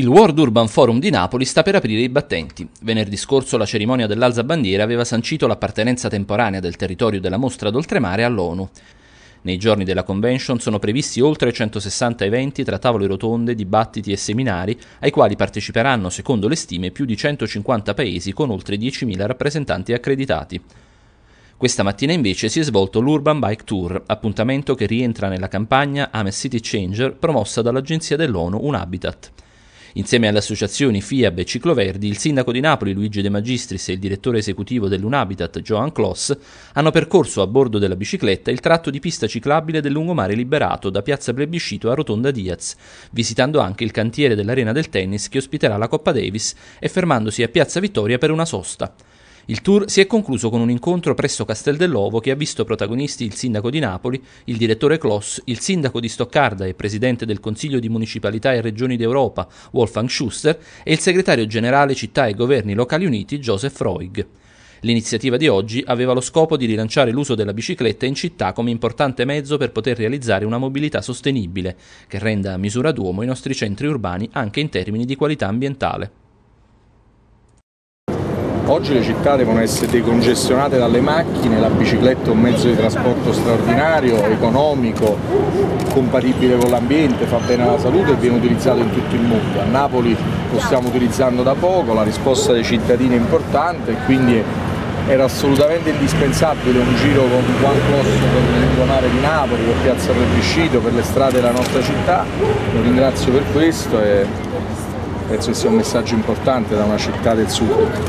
Il World Urban Forum di Napoli sta per aprire i battenti. Venerdì scorso la cerimonia dell'alza bandiera aveva sancito l'appartenenza temporanea del territorio della mostra d'oltremare all'ONU. Nei giorni della convention sono previsti oltre 160 eventi tra tavole rotonde, dibattiti e seminari, ai quali parteciperanno, secondo le stime, più di 150 paesi con oltre 10.000 rappresentanti accreditati. Questa mattina invece si è svolto l'Urban Bike Tour, appuntamento che rientra nella campagna Ames City Changer promossa dall'agenzia dell'ONU Un Habitat. Insieme alle associazioni FIAB e Cicloverdi, il sindaco di Napoli Luigi De Magistris e il direttore esecutivo dell'Unhabitat Joan Kloss hanno percorso a bordo della bicicletta il tratto di pista ciclabile del lungomare liberato da Piazza Plebiscito a Rotonda Diaz, visitando anche il cantiere dell'Arena del Tennis che ospiterà la Coppa Davis e fermandosi a Piazza Vittoria per una sosta. Il tour si è concluso con un incontro presso Casteldell'Ovo che ha visto protagonisti il sindaco di Napoli, il direttore Kloss, il sindaco di Stoccarda e presidente del Consiglio di Municipalità e Regioni d'Europa Wolfgang Schuster e il segretario generale Città e Governi Locali Uniti Joseph Roig. L'iniziativa di oggi aveva lo scopo di rilanciare l'uso della bicicletta in città come importante mezzo per poter realizzare una mobilità sostenibile, che renda a misura d'uomo i nostri centri urbani anche in termini di qualità ambientale. Oggi le città devono essere decongestionate dalle macchine, la bicicletta è un mezzo di trasporto straordinario, economico, compatibile con l'ambiente, fa bene alla salute e viene utilizzato in tutto il mondo. A Napoli lo stiamo utilizzando da poco, la risposta dei cittadini è importante e quindi era assolutamente indispensabile un giro con Juan Closso per il lungomare di Napoli, per Piazza Plebiscito, per le strade della nostra città. Lo ringrazio per questo e penso che sia un messaggio importante da una città del sud.